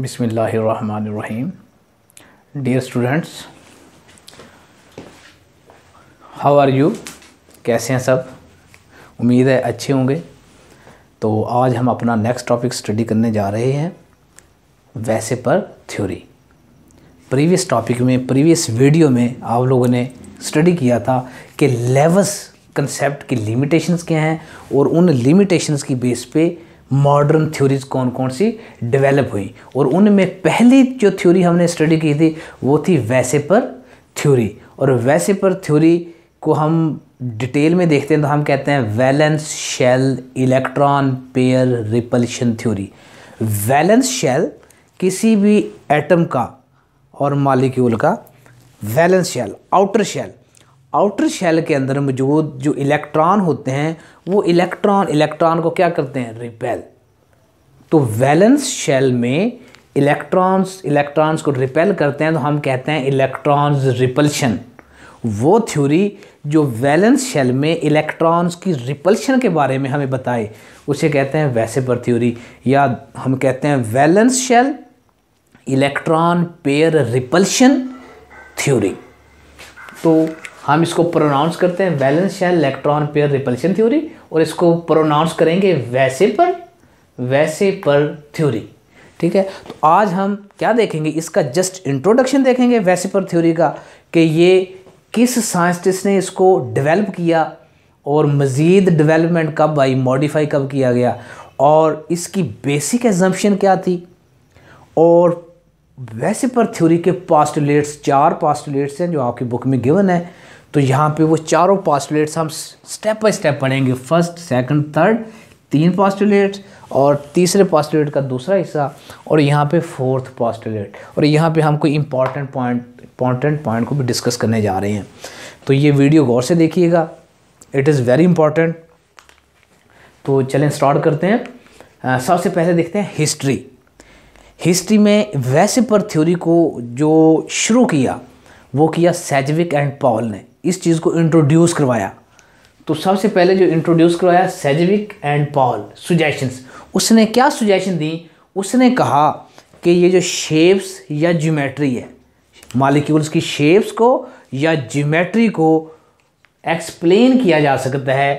बिसमीम dear students how are you कैसे हैं सब उम्मीद है अच्छे होंगे तो आज हम अपना नेक्स्ट टॉपिक स्टडी करने जा रहे हैं वैसे पर थ्योरी प्रीवियस टॉपिक में प्रीवियस वीडियो में आप लोगों ने स्टडी किया था कि लेवस कंसेप्ट की लिमिटेशंस क्या हैं और उन लिमिटेशंस की बेस पे मॉडर्न थ्योरीज कौन कौन सी डेवलप हुई और उनमें पहली जो थ्योरी हमने स्टडी की थी वो थी वैसे पर थ्योरी और वैसे पर थ्योरी को हम डिटेल में देखते हैं तो हम कहते हैं valence shell electron pair repulsion theory valence shell किसी भी एटम का और मालिक्यूल का valence shell outer shell outer shell के अंदर मौजूद जो इलेक्ट्रॉन होते हैं वो इलेक्ट्रॉन इलेक्ट्रॉन को क्या करते हैं रिपेल तो वैलेंस शेल में इलेक्ट्रॉन्स इलेक्ट्रॉन्स को रिपेल करते हैं तो हम कहते हैं इलेक्ट्रॉन्स रिपल्शन वो थ्योरी जो वैलेंस शेल में इलेक्ट्रॉन्स की रिपल्शन के बारे में हमें बताए उसे कहते हैं वैसे पर थ्योरी या हम कहते हैं valence shell electron pair repulsion theory तो हम इसको प्रोनाउंस करते हैं valence shell electron pair repulsion theory और इसको प्रोनाउंस करेंगे वैसे पर वैसे पर थ्योरी ठीक है तो आज हम क्या देखेंगे इसका जस्ट इंट्रोडक्शन देखेंगे वैसे पर थ्योरी का कि ये किस साइंटिस्ट ने इसको डेवलप किया और मज़ीद डेवलपमेंट कब आई मॉडिफाई कब किया गया और इसकी बेसिक एजम्पन क्या थी और वैसे पर थ्योरी के पास्टुलेट्स चार पास्टुलेट्स हैं जो आपकी बुक में गिवन है तो यहाँ पे वो चारों पॉस्टुलेट्स हम स्टेप बाय स्टेप पढ़ेंगे फर्स्ट सेकंड थर्ड तीन पॉस्टुलेट्स और तीसरे पॉस्टुलेट का दूसरा हिस्सा और यहाँ पे फोर्थ पॉस्टुलेट और यहाँ पे हम कोई इम्पॉर्टेंट पॉइंट इम्पॉर्टेंट पॉइंट को भी डिस्कस करने जा रहे हैं तो ये वीडियो गौर से देखिएगा इट इज़ वेरी इंपॉर्टेंट तो चलें स्टार्ट करते हैं सबसे पहले देखते हैं हिस्ट्री हिस्ट्री में वैसे पर थ्योरी को जो शुरू किया वो किया सैजविक एंड पॉल ने इस चीज़ को इंट्रोड्यूस करवाया तो सबसे पहले जो इंट्रोड्यूस करवाया सेजविक एंड पॉल सुजेशन उसने क्या सुजेशन दी उसने कहा कि ये जो शेप्स या ज्योमेट्री है मालिक्यूल्स की शेप्स को या ज्योमेट्री को एक्सप्लेन किया जा सकता है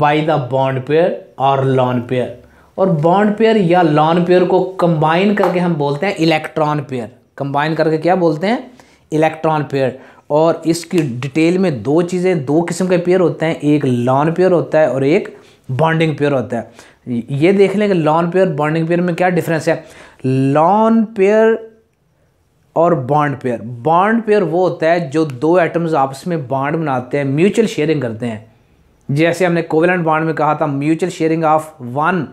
बाय द बॉन्ड पेयर और लॉन पेयर और बॉन्ड पेयर या लॉन पेयर को कंबाइन करके हम बोलते हैं इलेक्ट्रॉन पेयर कंबाइन करके क्या बोलते हैं इलेक्ट्रॉन पेयर और इसकी डिटेल में दो चीज़ें दो किस्म के पेयर होते हैं एक लॉन पेयर होता है और एक बॉन्डिंग पेयर होता है ये देख लें कि लॉन पेयर बॉन्डिंग पेयर में क्या डिफरेंस है लॉन पेयर और बॉन्ड पेयर बॉन्ड पेयर वो होता है जो दो एटम्स आपस में बॉन्ड बनाते हैं म्यूचुअल शेयरिंग करते हैं जैसे हमने कोवेलेंट बॉन्ड में कहा था mutual sharing of one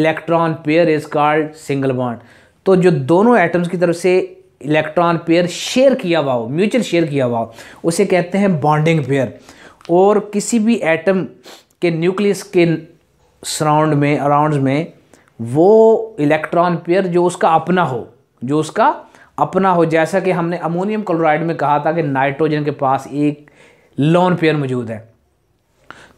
electron pair is called single bond तो जो दोनों एटम्स की तरफ से इलेक्ट्रॉन पेयर शेयर किया हुआ हो म्यूचुअल शेयर किया हुआ हो उसे कहते हैं बॉन्डिंग पेयर और किसी भी एटम के न्यूक्लियस के सराउंड में अराउंड में वो इलेक्ट्रॉन पेयर जो उसका अपना हो जो उसका अपना हो जैसा कि हमने अमोनियम क्लोराइड में कहा था कि नाइट्रोजन के पास एक लॉन पेयर मौजूद है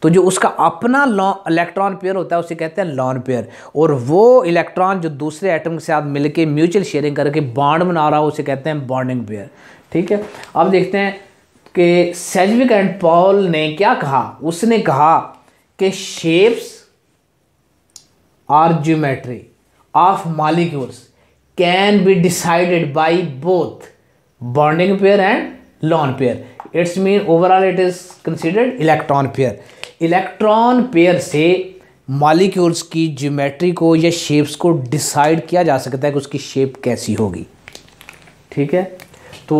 तो जो उसका अपना इलेक्ट्रॉन पेयर होता है उसे कहते हैं लॉन पेयर और वो इलेक्ट्रॉन जो दूसरे एटम के साथ मिलके म्यूचुअल शेयरिंग करके बॉन्ड बना रहा हो उसे कहते हैं बॉन्डिंग पेयर ठीक है अब देखते हैं कि सेजविक एंड पॉल ने क्या कहा उसने कहा कि shapes are geometry of molecules can be decided by both bonding pair and lone pair it's mean overall it is considered electron pair electron pair से मालिक्यूल्स की ज्योमेट्री को या शेप्स को डिसाइड किया जा सकता है कि उसकी शेप कैसी होगी ठीक है तो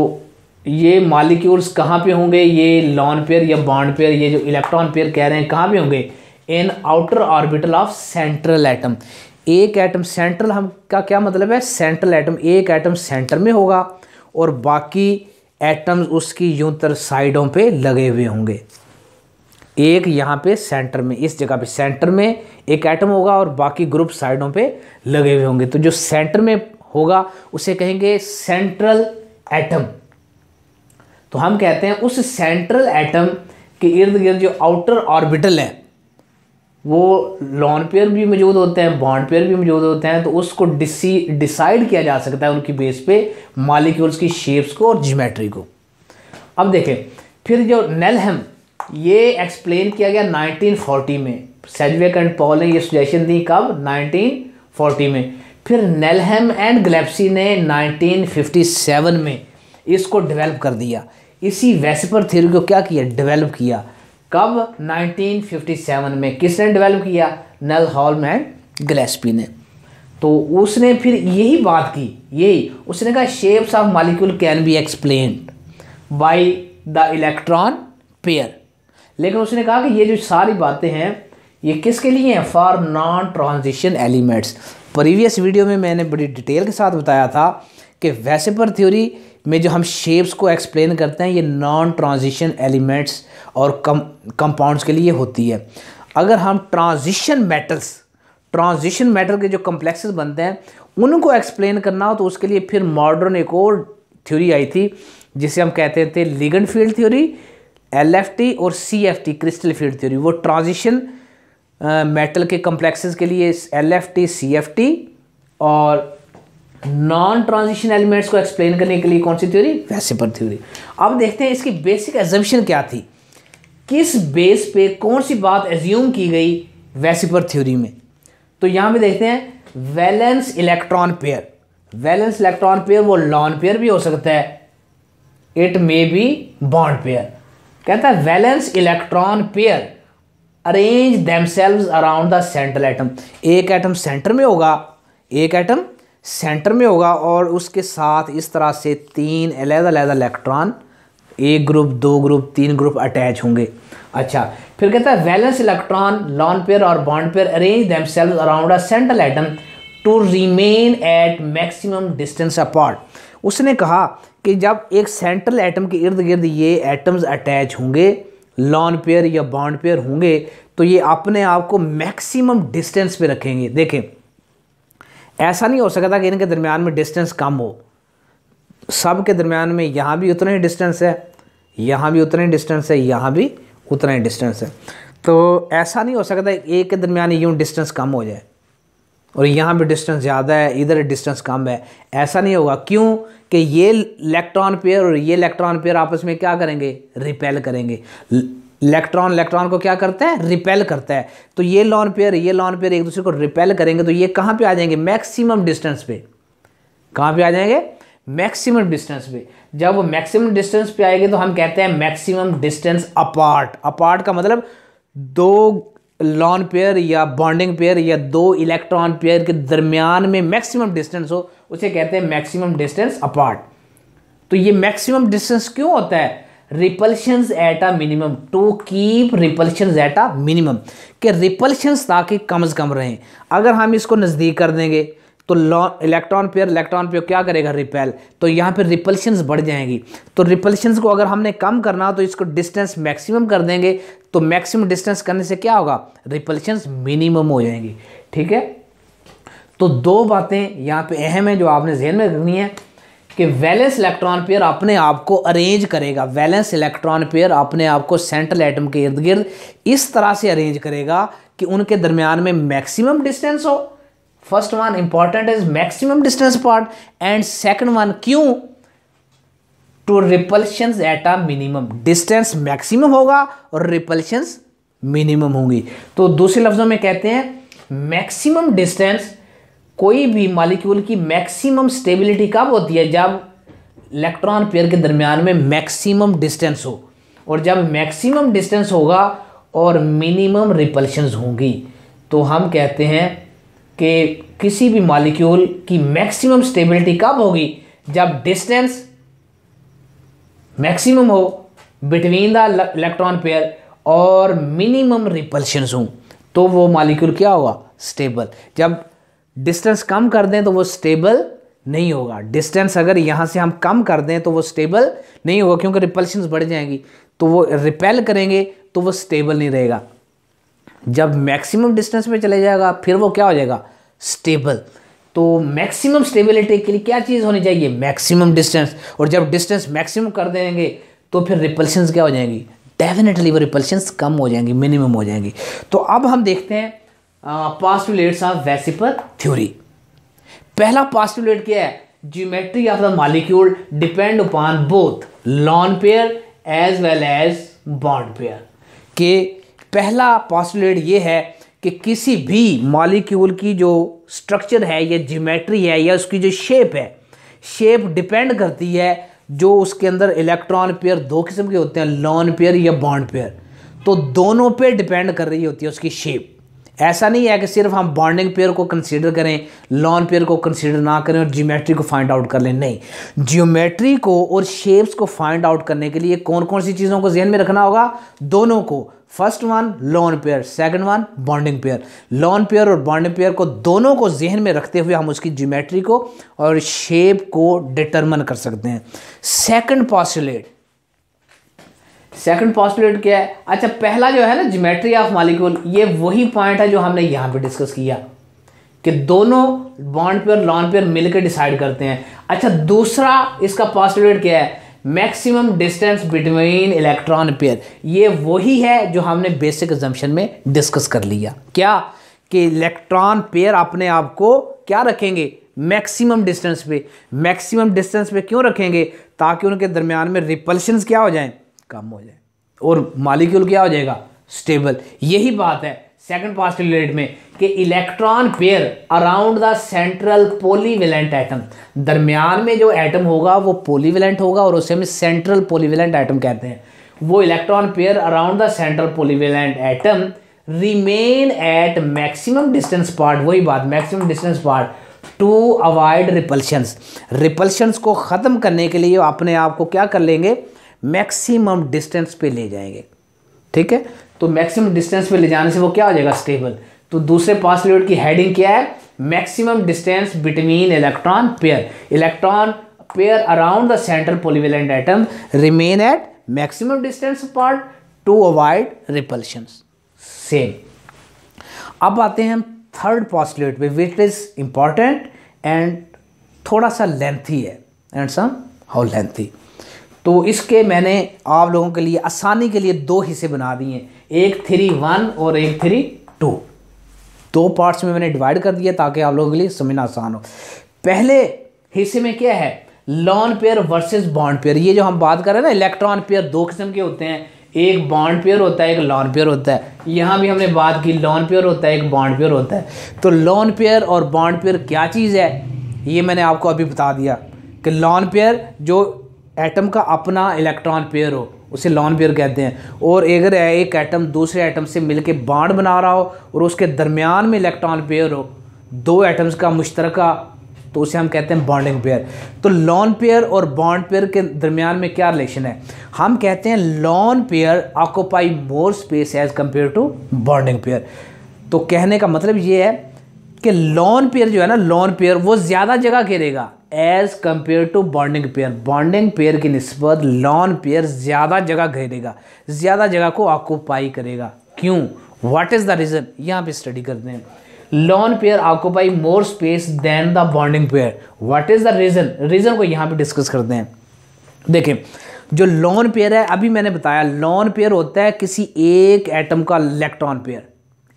ये मालिक्यूल्स कहाँ पे होंगे ये लॉन पेयर या बॉन्ड पेयर ये जो इलेक्ट्रॉन पेयर कह रहे हैं कहाँ पे होंगे in outer orbital of central atom एक एटम सेंट्रल हम का क्या मतलब है सेंट्रल एटम एक एटम सेंटर में होगा और बाकी एटम्स उसकी यूं तर साइडों पे लगे हुए होंगे एक यहाँ पे सेंटर में इस जगह पे सेंटर में एक एटम होगा और बाकी ग्रुप साइडों पे लगे हुए होंगे तो जो सेंटर में होगा उसे कहेंगे सेंट्रल एटम तो हम कहते हैं उस सेंट्रल एटम के इर्द गिर्द जो आउटर ऑर्बिटल है वो लॉन पेयर भी मौजूद होते हैं बॉन्ड पेयर भी मौजूद होते हैं तो उसको डिसी डिसाइड किया जा सकता है उनकी बेस पे मालिक्यूल्स की शेप्स को और जीमेट्री को अब देखें फिर जो नेलहम ये एक्सप्लेन किया गया 1940 में सेजवेक एंड पॉल ने ये सुजेशन दी कब 1940 में फिर नेलहम एंड ग्लेप्सी ने 1957 में इसको डेवलप कर दिया इसी वेस्पर थ्योरी को क्या किया डेवलप किया कब 1957 में किसने डेवलप किया नेल हॉलम एंड ग्लेस्पी ने तो उसने फिर यही बात की यही उसने कहा shapes of molecule can be explain by the electron pair लेकिन उसने कहा कि ये जो सारी बातें हैं ये किसके लिए हैं for non transition elements previous video में मैंने बड़ी डिटेल के साथ बताया था कि वैसे पर थ्योरी में जो हम शेप्स को एक्सप्लेन करते हैं ये नॉन ट्रांजिशन एलिमेंट्स और कम कंपाउंड्स के लिए होती है अगर हम ट्रांजिशन मेटल्स ट्रांजिशन मेटल के जो कम्प्लेक्सेस बनते हैं उनको एक्सप्लेन करना हो तो उसके लिए फिर मॉडर्न एक और थ्योरी आई थी जिसे हम कहते थे लिगन फील्ड थ्योरी एलएफटी और सीएफटी क्रिस्टल फील्ड थ्योरी वो ट्रांजिशन मेटल के कम्प्लेक्सेस के लिए एलएफटी सीएफटी और नॉन ट्रांजिशन एलिमेंट्स को एक्सप्लेन करने के लिए कौन सी थ्योरी वेसिपर थ्योरी अब देखते हैं इसकी बेसिक एजम्पन क्या थी किस बेस पे कौन सी बात एज्यूम की गई वेसिपर थ्योरी में तो यहाँ पे देखते हैं valence electron pair valence electron pair वो लॉन पेयर भी हो सकता है it may be bond pair कहता है valence electron pair arrange themselves around the central atom एक एटम सेंटर में होगा एक एटम सेंटर में होगा और उसके साथ इस तरह से तीन अलहद अलहद इलेक्ट्रॉन एक ग्रुप दो ग्रुप तीन ग्रुप अटैच होंगे अच्छा फिर कहता है वैलेंस इलेक्ट्रॉन लॉन पेयर और bond pair arrange themselves around a central atom to remain at maximum distance apart उसने कहा कि जब एक सेंट्रल एटम के इर्द गिर्द ये एटम्स अटैच होंगे लॉन पेयर या बॉन्ड पेयर होंगे तो ये अपने आप को मैक्सिमम डिस्टेंस पे रखेंगे देखें ऐसा नहीं हो सकता कि इनके दरमियान में डिस्टेंस कम हो सब के दरमियान में यहाँ भी उतना ही डिस्टेंस है यहाँ भी उतना ही डिस्टेंस है यहाँ भी उतना ही डिस्टेंस है तो ऐसा नहीं हो सकता एक के दरमियान यूँ डिस्टेंस कम हो जाए और यहाँ भी डिस्टेंस ज़्यादा है इधर डिस्टेंस कम है ऐसा नहीं होगा क्यों कि ये इलेक्ट्रॉन पेयर और ये इलेक्ट्रॉन पेयर आपस में क्या करेंगे रिपेल करेंगे इलेक्ट्रॉन इलेक्ट्रॉन को क्या करता है रिपेल करता है तो ये लॉन पेयर ये लॉन पेयर एक दूसरे को रिपेल करेंगे तो ये कहाँ पर आ जाएंगे मैक्सिमम डिस्टेंस पे कहाँ पर आ जाएंगे मैक्सिमम डिस्टेंस पे जब वो मैक्सिमम डिस्टेंस पे आएंगे तो हम कहते हैं मैक्सिमम डिस्टेंस अपार्ट अपार्ट का मतलब दो लॉन पेयर या बॉन्डिंग पेयर या दो इलेक्ट्रॉन पेयर के दरमियान में मैक्सिमम डिस्टेंस हो उसे कहते हैं मैक्सिमम डिस्टेंस अपार्ट तो ये मैक्सिमम डिस्टेंस क्यों होता है repulsion at a minimum to keep repulsion at a minimum के रिपल्शन ताकि कम से कम रहें अगर हम इसको नज़दीक कर देंगे तो इलेक्ट्रॉन पेयर इलेक्ट्रॉन पेयर क्या करेगा रिपेल तो यहाँ पे रिपल्शंस बढ़ जाएंगी तो रिपल्शंस को अगर हमने कम करना तो इसको डिस्टेंस मैक्सिमम कर देंगे तो मैक्सिमम डिस्टेंस करने से क्या होगा रिपल्शंस मिनिमम हो जाएंगी ठीक है तो दो बातें यहाँ पे अहम है जो आपने जहन में रखनी है कि वैलेंस इलेक्ट्रॉन पेयर अपने आप को अरेंज करेगा वैलेंस इलेक्ट्रॉन पेयर अपने आप को सेंट्रल एटम के इर्द गिर्द इस तरह से अरेंज करेगा कि उनके दरमियान में मैक्सिमम डिस्टेंस हो first one important is maximum distance part and second one क्यों to repulsion at a minimum distance maximum होगा और रिपल्शन मिनिमम होंगी तो दूसरे लफ्जों में कहते हैं मैक्सिमम डिस्टेंस कोई भी मालिक्यूल की मैक्सिमम स्टेबिलिटी कब होती है जब इलेक्ट्रॉन पेयर के दरमियान में मैक्सिमम डिस्टेंस हो और जब मैक्सिमम डिस्टेंस होगा और मिनिमम रिपल्शन होंगी तो हम कहते हैं कि किसी भी मालिक्यूल की मैक्सिमम स्टेबिलिटी कब होगी जब डिस्टेंस मैक्सिमम हो बिटवीन द इलेक्ट्रॉन पेयर और मिनिमम रिपल्शन हो तो वो मालिक्यूल क्या होगा स्टेबल जब डिस्टेंस कम कर दें तो वो स्टेबल नहीं होगा डिस्टेंस अगर यहाँ से हम कम कर दें तो वो स्टेबल नहीं होगा क्योंकि रिपल्शन बढ़ जाएंगी तो वो रिपेल करेंगे तो वो स्टेबल नहीं रहेगा जब मैक्सिमम डिस्टेंस में चले जाएगा फिर वो क्या हो जाएगा स्टेबल तो मैक्सिमम स्टेबिलिटी के लिए क्या चीज़ होनी चाहिए मैक्सिमम डिस्टेंस और जब डिस्टेंस मैक्सिमम कर देंगे तो फिर रिपल्शंस क्या हो जाएंगी डेफिनेटली वो रिपल्शंस कम हो जाएंगी मिनिमम हो जाएंगी तो अब हम देखते हैं postulates of VSEPR theory पहला पॉजिटिव लेट क्या है geometry of the molecule depend upon both lone pair as well as bond pair के पहला पॉस्टुलेट ये है कि किसी भी मॉलिक्यूल की जो स्ट्रक्चर है या जीमेट्री है या उसकी जो शेप है शेप डिपेंड करती है जो उसके अंदर इलेक्ट्रॉन पेयर दो किस्म के होते हैं लॉन पेयर या बॉन्ड पेयर तो दोनों पे डिपेंड कर रही होती है उसकी शेप ऐसा नहीं है कि सिर्फ हम बॉन्डिंग पेयर को कंसीडर करें लॉन पेयर को कंसीडर ना करें और ज्योमेट्री को फाइंड आउट कर लें नहीं ज्योमेट्री को और शेप्स को फाइंड आउट करने के लिए कौन कौन सी चीज़ों को जहन में रखना होगा दोनों को first one lone pair second one bonding pair lone pair और बॉन्डिंग पेयर को दोनों को जहन में रखते हुए हम उसकी ज्योमेट्री को और शेप को डिटर्मन कर सकते हैं सेकेंड पॉसिलेट सेकंड पॉस्टुलेट क्या है अच्छा पहला जो है ना जोमेट्री ऑफ मालिक्यूल ये वही पॉइंट है जो हमने यहाँ पे डिस्कस किया कि दोनों बॉन्ड पेयर लॉन पेयर मिलकर डिसाइड करते हैं अच्छा दूसरा इसका पॉस्टुलेट क्या है maximum distance between electron pair ये वही है जो हमने बेसिक एग्जम्पन में डिस्कस कर लिया क्या कि इलेक्ट्रॉन पेयर अपने आप को क्या रखेंगे मैक्सिमम डिस्टेंस पे मैक्सिमम डिस्टेंस पे क्यों रखेंगे ताकि उनके दरमियान में रिपल्शन क्या हो जाएं कम हो जाए और मालिक्यूल क्या हो जाएगा स्टेबल यही बात है सेकंड पास्ट रिलेटेड में कि electron pair around the central polyvalent atom दरमियान में जो एटम होगा वो पोलीविलेंट होगा और उसे हम सेंट्रल पोलीविलेंट एटम कहते हैं वो electron pair around the central polyvalent atom remain at maximum distance part वही बात maximum distance part to avoid repulsions repulsions को ख़त्म करने के लिए अपने आप को क्या कर लेंगे मैक्सिमम डिस्टेंस पे ले जाएंगे ठीक है तो मैक्सिमम डिस्टेंस पे ले जाने से वो क्या हो जाएगा स्टेबल तो दूसरे पॉसिबिलिटी की हेडिंग क्या है maximum distance between electron pair electron pair around the central polyvalent atom remain at maximum distance part to avoid repulsion same अब आते हैं हम थर्ड पॉस्टुलेट पे विच इज इंपॉर्टेंट एंड थोड़ा सा लेंथी है एंड सम हाउ लेंथी तो इसके मैंने आप लोगों के लिए आसानी के लिए दो हिस्से बना दिए एक थ्री वन और एक थ्री टू दो पार्ट्स में मैंने डिवाइड कर दिया ताकि आप लोगों के लिए समझना आसान हो पहले हिस्से में क्या है lone pair versus bond pair ये जो हम बात कर रहे हैं ना इलेक्ट्रॉन पेयर दो किस्म के होते हैं एक बॉन्ड पेयर होता है एक लॉन पेयर होता है यहाँ भी हमने बात की लॉन पेयर होता है एक बॉन्ड पेयर होता है तो लॉन पेयर और बॉन्ड पेयर क्या चीज़ है ये मैंने आपको अभी बता दिया कि लॉन पेयर जो एटम का अपना इलेक्ट्रॉन पेयर हो उसे लॉन पेयर कहते हैं और अगर एक एटम दूसरे एटम से मिलके बाड बना रहा हो और उसके दरमियान में इलेक्ट्रॉन पेयर हो दो एटम्स का मुश्तरका तो उसे हम कहते हैं बॉन्डिंग पेयर तो लॉन पेयर और बॉन्ड पेयर के दरमियान में क्या रिलेशन है हम कहते हैं lone pair occupy more space as compare to bonding pair तो कहने का मतलब ये है कि लॉन पेयर जो है ना लॉन पेयर वो ज़्यादा जगह घेरेगा as compare to bonding pair bonding pair की निस्बत लॉन पेयर ज़्यादा जगह घेरेगा ज़्यादा जगह को ऑक्यूपाई करेगा क्यों व्हाट इज़ द रीज़न यहाँ पे स्टडी करते हैं lone pair occupy more space than the bonding pair what is the reason reason को यहाँ पे डिस्कस करते हैं देखें जो लॉन पेयर है अभी मैंने बताया लॉन पेयर होता है किसी एक एटम का इलेक्ट्रॉन पेयर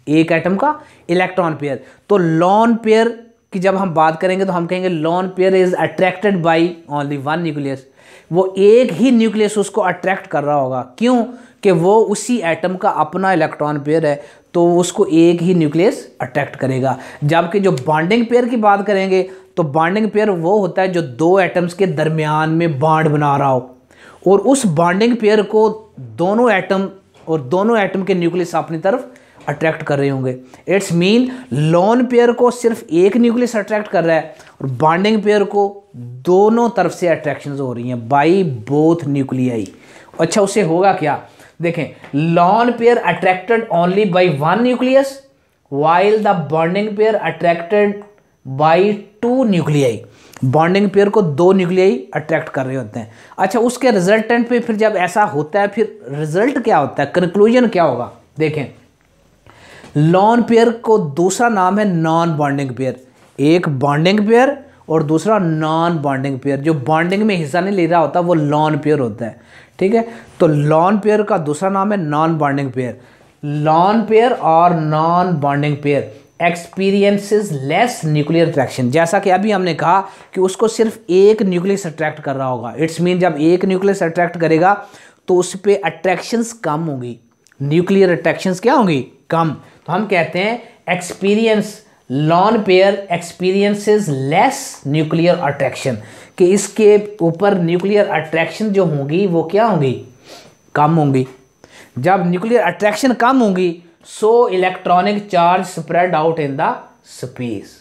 एक एटम का इलेक्ट्रॉन पेयर तो लॉन पेयर की जब हम बात करेंगे तो हम कहेंगे lone pair is attracted by only one nucleus वो एक ही न्यूक्लियस उसको अट्रैक्ट कर रहा होगा क्यों कि वो उसी एटम का अपना इलेक्ट्रॉन पेयर है तो उसको एक ही न्यूक्लियस अट्रैक्ट करेगा जबकि जो बॉन्डिंग पेयर की बात करेंगे तो बॉन्डिंग पेयर वो होता है जो दो एटम्स के दरमियान में बाड बना रहा हो और उस बॉन्डिंग पेयर को दोनों एटम और दोनों एटम के न्यूक्लियस अपनी तरफ अट्रैक्ट कर रहे होंगे इट्स मीन लॉन पेयर को सिर्फ एक न्यूक्लियस अट्रैक्ट कर रहा है और बॉन्डिंग पेयर को दोनों तरफ से अट्रैक्शन हो रही हैं बाई बोथ न्यूक्लियाई अच्छा उससे होगा क्या देखें lone pair attracted only by one nucleus while the bonding pair attracted by two nuclei bonding pair को दो न्यूक्लियाई अट्रैक्ट कर रहे होते हैं अच्छा उसके रिजल्टेंट पे फिर जब ऐसा होता है फिर रिजल्ट क्या होता है कंक्लूजन क्या होगा देखें लॉन पेयर को दूसरा नाम है नॉन बॉन्डिंग पेयर एक बॉन्डिंग पेयर और दूसरा नॉन बॉन्डिंग पेयर जो बॉन्डिंग में हिस्सा नहीं ले रहा होता वो लॉन पेयर होता है ठीक है तो लॉन पेयर का दूसरा नाम है non bonding pair lone pair और non bonding pair experiences less nuclear attraction जैसा कि अभी हमने कहा कि उसको सिर्फ एक न्यूक्लियस अट्रैक्ट कर रहा होगा इट्स मीन जब एक न्यूक्लियस अट्रैक्ट करेगा तो उस पर अट्रैक्शंस कम होंगी न्यूक्लियर अट्रैक्शंस क्या होंगी कम तो हम कहते हैं experience lone pair experiences less nuclear attraction कि इसके ऊपर न्यूक्लियर अट्रैक्शन जो होंगी वो क्या होंगी कम होंगी जब न्यूक्लियर अट्रैक्शन कम होंगी so electronic charge spread out in the space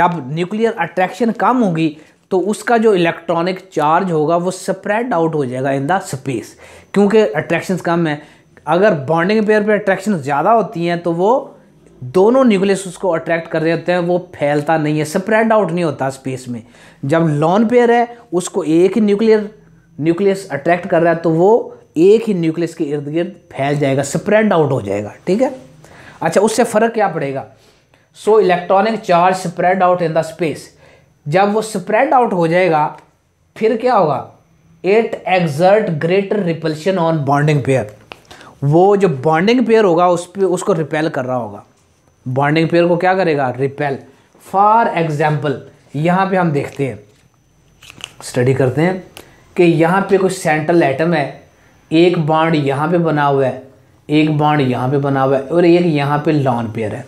जब न्यूक्लियर अट्रैक्शन कम होगी तो उसका जो इलेक्ट्रॉनिक चार्ज होगा वो स्प्रेड आउट हो जाएगा इन द स्पेस क्योंकि अट्रैक्शन कम है अगर बॉन्डिंग पेयर पे अट्रैक्शन ज़्यादा होती हैं तो वो दोनों न्यूक्लियस उसको अट्रैक्ट कर रहे होते हैं वो फैलता नहीं है स्प्रेड आउट नहीं होता स्पेस में जब लॉन पेयर है उसको एक ही न्यूक्लियर न्यूक्लियस अट्रैक्ट कर रहा है तो वो एक ही न्यूक्लियस के इर्द गिर्द फैल जाएगा स्प्रेड आउट हो जाएगा ठीक है अच्छा उससे फ़र्क क्या पड़ेगा so electronic charge spread out in the space जब वो स्प्रेड आउट हो जाएगा फिर क्या होगा it exert greater repulsion on bonding pair वो जो बॉन्डिंग पेयर होगा उस पर उसको रिपेल कर रहा होगा बॉन्डिंग पेयर को क्या करेगा रिपेल फॉर एग्जाम्पल यहाँ पे हम देखते हैं स्टडी करते हैं कि यहाँ पे कुछ सेंट्रल एटम है एक बॉन्ड यहाँ पे बना हुआ है एक बॉन्ड यहाँ पे बना हुआ है और एक यहाँ पे लॉन पेयर है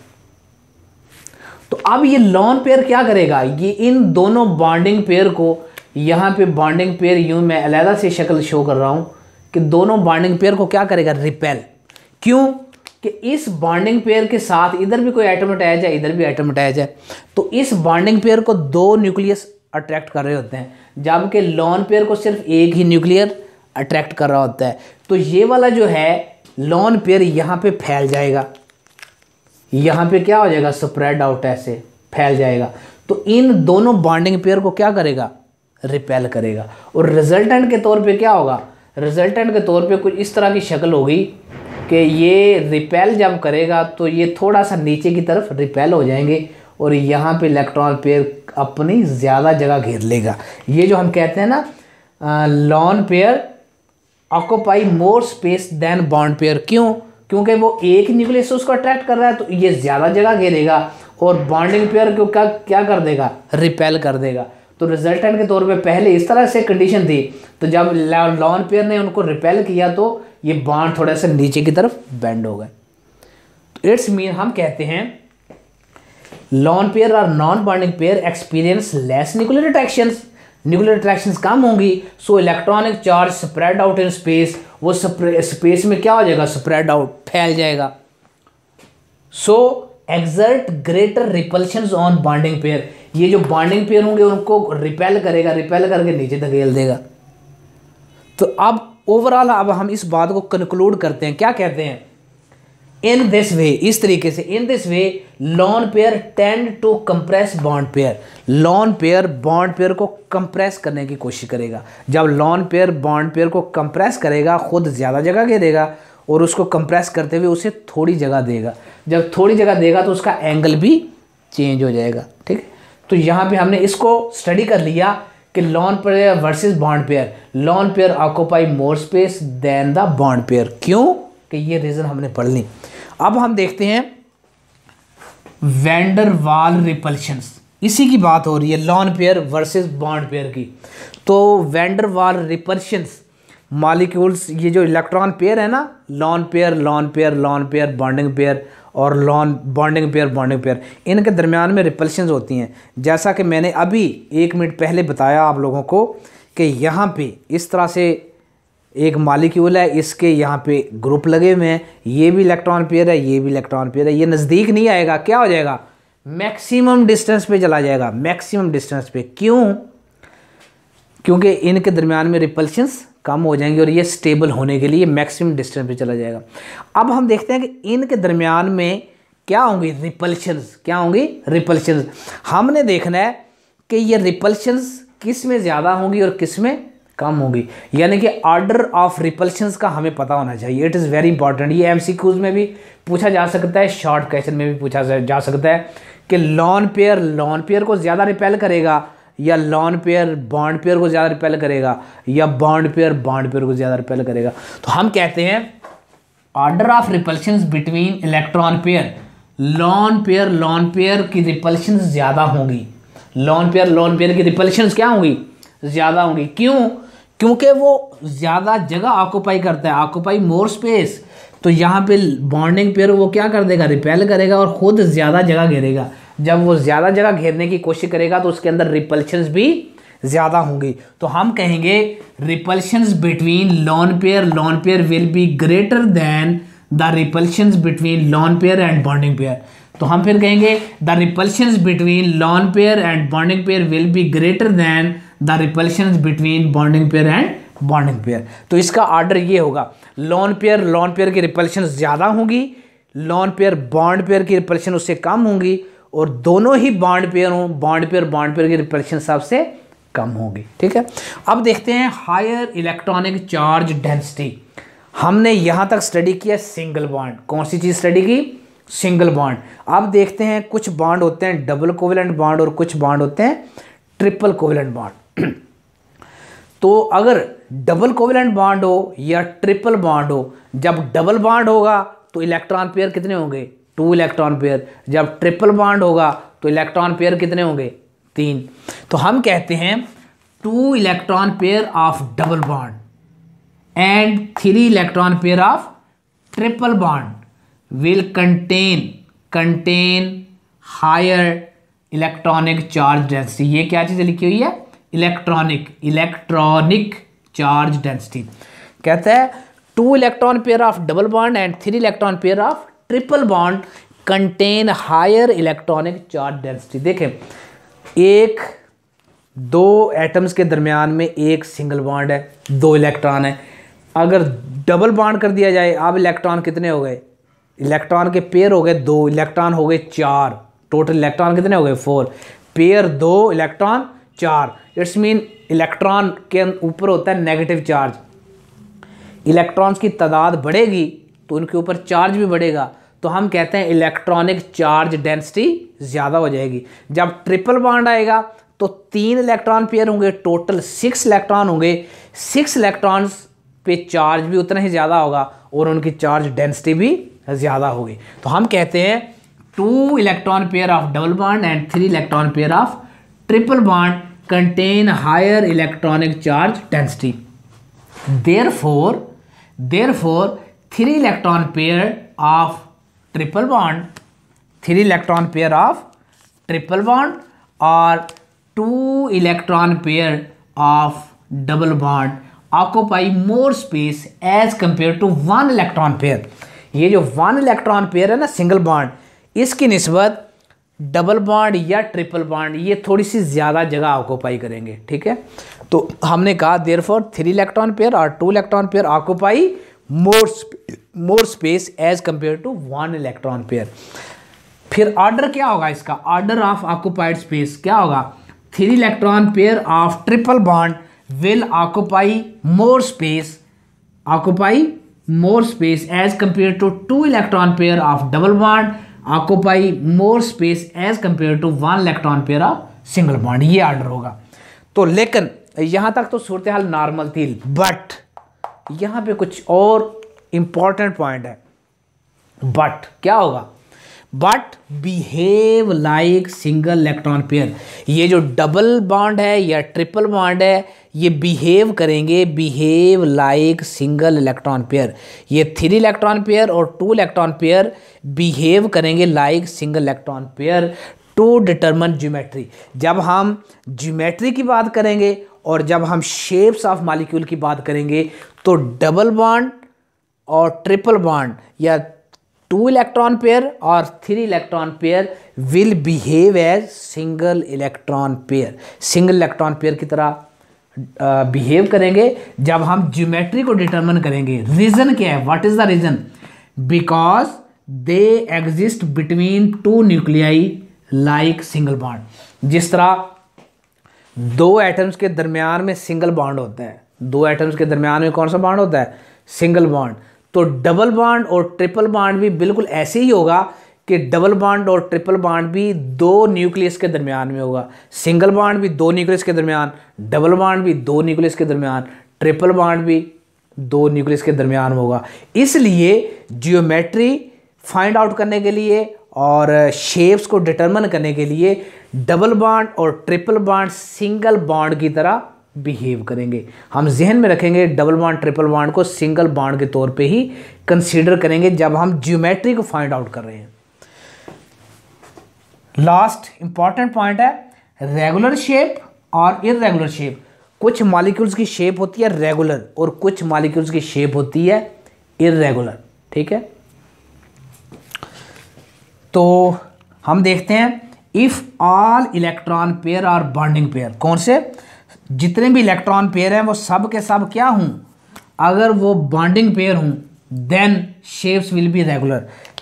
तो अब ये लॉन पेयर क्या करेगा ये इन दोनों बॉन्डिंग पेयर को यहाँ पे बॉन्डिंग पेयर यूँ मैं अलहदा से शक्ल शो कर रहा हूँ कि दोनों बॉन्डिंग पेयर को क्या करेगा रिपेल क्यों कि इस बॉन्डिंग पेयर के साथ इधर भी कोई आइटम अटैच है इधर भी आइटम अटैच है तो इस बॉन्डिंग पेयर को दो न्यूक्लियस अट्रैक्ट कर रहे होते हैं जबकि लॉन पेयर को सिर्फ एक ही न्यूक्लियर अट्रैक्ट कर रहा होता है तो ये वाला जो है लॉन पेयर यहाँ पे फैल जाएगा यहाँ पे क्या हो जाएगा स्प्रेड आउट ऐसे फैल जाएगा तो इन दोनों बॉन्डिंग पेयर को क्या करेगा रिपेल करेगा और रिजल्टेंट के तौर पे क्या होगा रिजल्टेंट के तौर पे कुछ इस तरह की शक्ल होगी कि ये रिपेल जब करेगा तो ये थोड़ा सा नीचे की तरफ रिपेल हो जाएंगे और यहाँ पे इलेक्ट्रॉन पेयर अपनी ज़्यादा जगह घेर लेगा ये जो हम कहते हैं ना lone pair occupy more space than bond pair क्यों क्योंकि वो एक न्यूक्लियस उसको अट्रैक्ट कर रहा है तो ये ज़्यादा जगह घेरेगा और बॉन्डिंग पेयर को क्या क्या कर देगा रिपेल कर देगा तो रिजल्टेंट के तौर पे पहले इस तरह से कंडीशन थी तो जब लॉन पेयर ने उनको रिपेल किया तो ये बाण थोड़ा सा नीचे की तरफ बेंड हो गए तो इट्स मीन हम कहते हैं लॉन पेयर और non bonding pair experience less nuclear attraction nuclear attraction कम होंगी so electronic charge spread out in space वो स्पेस में क्या हो जाएगा स्प्रेड आउट फैल जाएगा so exert greater repulsion on bonding pair ये जो बॉन्डिंग पेयर होंगे उनको रिपेल करेगा रिपेल करके नीचे धकेल देगा तो अब ओवरऑल अब हम इस बात को कंक्लूड करते हैं क्या कहते हैं इन दिस वे इस तरीके से in this way lone pair tend to compress bond pair lone pair bond pair को कंप्रेस करने की कोशिश करेगा जब लॉन पेयर बॉन्ड पेयर को कंप्रेस करेगा खुद ज़्यादा जगह घेरेगा और उसको कंप्रेस करते हुए उसे थोड़ी जगह देगा जब थोड़ी जगह देगा तो उसका एंगल भी चेंज हो जाएगा ठीक है तो यहाँ पे हमने इसको स्टडी कर लिया कि lone pair versus bond pair lone pair occupy more space than the bond pair क्यों कि ये रीज़न हमने पढ़ ली अब हम देखते हैं वेंडर वाल रिपल्शंस इसी की बात हो रही है lone pair versus bond pair की तो वेंडर वाल रिपल्शंस मालिक्यूल्स ये जो इलेक्ट्रॉन पेयर है ना lone pair lone pair lone pair bonding pair और lone bonding pair bonding pair इनके दरमियान में रिपल्शन होती हैं जैसा कि मैंने अभी एक मिनट पहले बताया आप लोगों को कि यहाँ पे इस तरह से एक मालिक्यूल है इसके यहाँ पे ग्रुप लगे हुए हैं ये भी इलेक्ट्रॉन पेयर है ये भी इलेक्ट्रॉन पेयर है ये नज़दीक नहीं आएगा क्या हो जाएगा मैक्सिमम डिस्टेंस पे चला जाएगा मैक्सिमम डिस्टेंस पे क्यों क्योंकि इनके दरमियान में रिपल्शंस कम हो जाएंगे और ये स्टेबल होने के लिए मैक्सिमम डिस्टेंस पे चला जाएगा अब हम देखते हैं कि इनके दरमियान में क्या होंगी रिपल्शंस क्या होंगी रिपल्शंस हमने देखना है कि ये रिपल्शंस किस में ज़्यादा होंगी और किस में कम होगी यानी कि ऑर्डर ऑफ रिपल्शंस का हमें पता होना चाहिए इट इज़ वेरी इंपॉर्टेंट ये एम में भी पूछा जा सकता है शॉर्ट क्वेश्चन में भी पूछा जा सकता है कि लॉन पेयर लॉन पेयर को ज़्यादा रिपेल करेगा या लॉन पेयर बॉन्ड पेयर को ज़्यादा रिपेल करेगा या बॉन्ड पेयर बॉन्ड पेयर को ज़्यादा रिपेल करेगा तो हम कहते हैं order of repulsion between electron pair lone pair lone pair की रिपल्शन ज़्यादा होंगी लॉन पेयर लॉन पेयर की रिपल्शन क्या होंगी ज़्यादा होंगी क्यों क्योंकि वो ज़्यादा जगह ऑक्यूपाई करता है ऑक्यूपाई मोर स्पेस तो यहाँ पे बॉन्डिंग पेयर वो क्या कर देगा रिपेल करेगा और ख़ुद ज़्यादा जगह घेरेगा जब वो ज़्यादा जगह घेरने की कोशिश करेगा तो उसके अंदर रिपल्शंस भी ज़्यादा होंगी तो हम कहेंगे repulsions between lone pair lone pair will be greater than the repulsions between lone pair and bonding pair तो हम फिर कहेंगे the repulsions between lone pair and bonding pair will be greater than the repulsions between bonding pair and bonding pair तो इसका order ये होगा lone pair lone pair की repulsion ज़्यादा होंगी लॉन पेयर बॉन्ड पेयर की रिपल्शन उससे कम होंगी और दोनों ही बाड पेयर हों बॉन्ड पेयर बाड पेयर की रिप्रेशन हिसाब से कम होगी ठीक है अब देखते हैं हायर इलेक्ट्रॉनिक चार्ज डेंसिटी हमने यहाँ तक स्टडी किया सिंगल बॉन्ड कौन सी चीज़ स्टडी की सिंगल बॉन्ड अब देखते हैं कुछ बाड होते हैं डबल कोविलेंट बाड और कुछ बाड होते हैं ट्रिपल कोविलेंट बाड तो अगर डबल कोविलेंट बाड हो या ट्रिपल बॉन्ड हो जब डबल बॉन्ड होगा तो इलेक्ट्रॉन पेयर कितने होंगे टू इलेक्ट्रॉन पेयर जब ट्रिपल बॉन्ड होगा तो इलेक्ट्रॉन पेयर कितने होंगे तीन तो हम कहते हैं two electron pair of double bond and three electron pair of triple bond will contain contain higher electronic charge density ये क्या चीज़ लिखी हुई है इलेक्ट्रॉनिक इलेक्ट्रॉनिक चार्ज डेंसिटी कहता है two electron pair of double bond and three electron pair of triple bond contain higher electronic charge density देखें एक दो एटम्स के दरमियान में एक सिंगल बॉन्ड है दो इलेक्ट्रॉन है अगर डबल बॉन्ड कर दिया जाए अब इलेक्ट्रॉन कितने हो गए इलेक्ट्रॉन के पेयर हो गए दो इलेक्ट्रॉन हो गए चार टोटल इलेक्ट्रॉन कितने हो गए फोर पेयर दो इलेक्ट्रॉन चार इट्स मीन इलेक्ट्रॉन के ऊपर होता है नेगेटिव चार्ज इलेक्ट्रॉन्स की तादाद बढ़ेगी तो उनके ऊपर चार्ज भी बढ़ेगा तो हम कहते हैं इलेक्ट्रॉनिक चार्ज डेंसिटी ज़्यादा हो जाएगी जब ट्रिपल बॉन्ड आएगा तो तीन इलेक्ट्रॉन पेयर होंगे टोटल सिक्स इलेक्ट्रॉन होंगे सिक्स इलेक्ट्रॉन्स पे चार्ज भी उतना ही ज़्यादा होगा और उनकी चार्ज डेंसिटी भी ज़्यादा होगी तो हम कहते हैं two electron pair of double bond and three electron pair of triple bond contain higher electronic charge density therefore therefore three electron pair of triple bond three electron pair of triple bond और two electron pair of double bond occupy more space as compare to one electron pair ये जो one electron pair है ना single bond इसकी नस्बत double bond या triple bond ये थोड़ी सी ज़्यादा जगह ऑक्योपाई करेंगे ठीक है तो हमने कहा therefore three electron pair और two electron pair occupy more more space as compare to one electron pair फिर ऑर्डर क्या होगा इसका ऑर्डर ऑफ ऑक्यूपाइड स्पेस क्या होगा three electron pair of triple bond will occupy more space occupy more space as compare to two electron pair of double bond occupy more space as compare to one electron pair of single bond ये order होगा तो लेकिन यहां तक तो सूरत हाल normal थी but यहाँ पे कुछ और इंपॉर्टेंट पॉइंट है बट क्या होगा but behave like single electron pair ये जो डबल बॉन्ड है या ट्रिपल बॉन्ड है ये बिहेव करेंगे behave like single electron pair ये थ्री इलेक्ट्रॉन पेयर और टू इलेक्ट्रॉन पेयर बिहेव करेंगे like single electron pair to determine geometry जब हम ज्योमेट्री की बात करेंगे और जब हम शेप्स ऑफ मालिक्यूल की बात करेंगे तो डबल बॉन्ड और ट्रिपल बॉन्ड या टू इलेक्ट्रॉन पेयर और three electron pair will behave as single electron pair single electron pair की तरह बिहेव करेंगे जब हम ज्योमेट्री को डिटरमिन करेंगे रीज़न क्या है what is the reason because they exist between two nuclei like single bond जिस तरह दो एटम्स के दरमियान में सिंगल बॉन्ड होता है दो एटम्स के दरमियान में कौन सा बॉन्ड होता है सिंगल बॉन्ड तो डबल बॉन्ड और ट्रिपल बॉन्ड भी बिल्कुल ऐसे ही होगा कि डबल बॉन्ड और ट्रिपल बॉन्ड भी दो न्यूक्लियस के दरमियान में होगा सिंगल बॉन्ड भी दो न्यूक्लियस के दरमियान डबल बॉन्ड भी दो न्यूक्लियस के दरमियान ट्रिपल बॉन्ड भी दो न्यूक्लियस के दरमियान होगा इसलिए जियोमेट्री फाइंड आउट करने के लिए और शेप्स को डिटरमन करने के लिए डबल बॉन्ड और ट्रिपल बॉन्ड सिंगल बॉन्ड की तरह बिहेव करेंगे हम जहन में रखेंगे डबल बाड ट्रिपल बाड को सिंगल बाड के तौर पे ही कंसीडर करेंगे जब हम ज्योमेट्री को फाइंड आउट कर रहे हैं लास्ट इंपॉर्टेंट पॉइंट है रेगुलर शेप और इरेगुलर शेप कुछ मालिक्यूल्स की शेप होती है रेगुलर और कुछ मालिक्यूल्स की शेप होती है इरेगुलर ठीक है तो हम देखते हैं इफ ऑल इलेक्ट्रॉन पेयर और बॉन्डिंग पेयर कौन से जितने भी इलेक्ट्रॉन पेयर हैं वो सब के सब क्या हूँ अगर वो बॉन्डिंग पेयर हूँ then shapes will be regular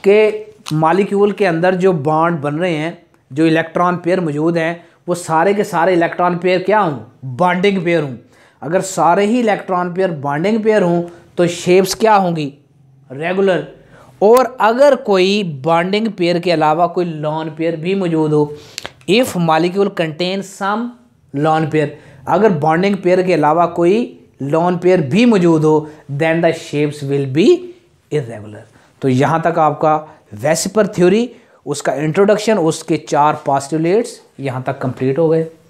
के मालिक्यूल के अंदर जो बॉन्ड बन रहे हैं जो इलेक्ट्रॉन पेयर मौजूद हैं वो सारे के सारे इलेक्ट्रॉन पेयर क्या हों बॉन्डिंग पेयर हूँ अगर सारे ही इलेक्ट्रॉन पेयर बॉन्डिंग पेयर हों तो शेप्स क्या होंगी रेगुलर और अगर कोई बॉन्डिंग पेयर के अलावा कोई लॉन पेयर भी मौजूद हो if molecule contain some lone pair अगर बॉन्डिंग पेयर के अलावा कोई लॉन पेयर भी मौजूद हो then the shapes will be irregular तो यहाँ तक आपका वेसिपर थ्योरी उसका इंट्रोडक्शन उसके चार पॉस्टुलेट्स यहाँ तक कंप्लीट हो गए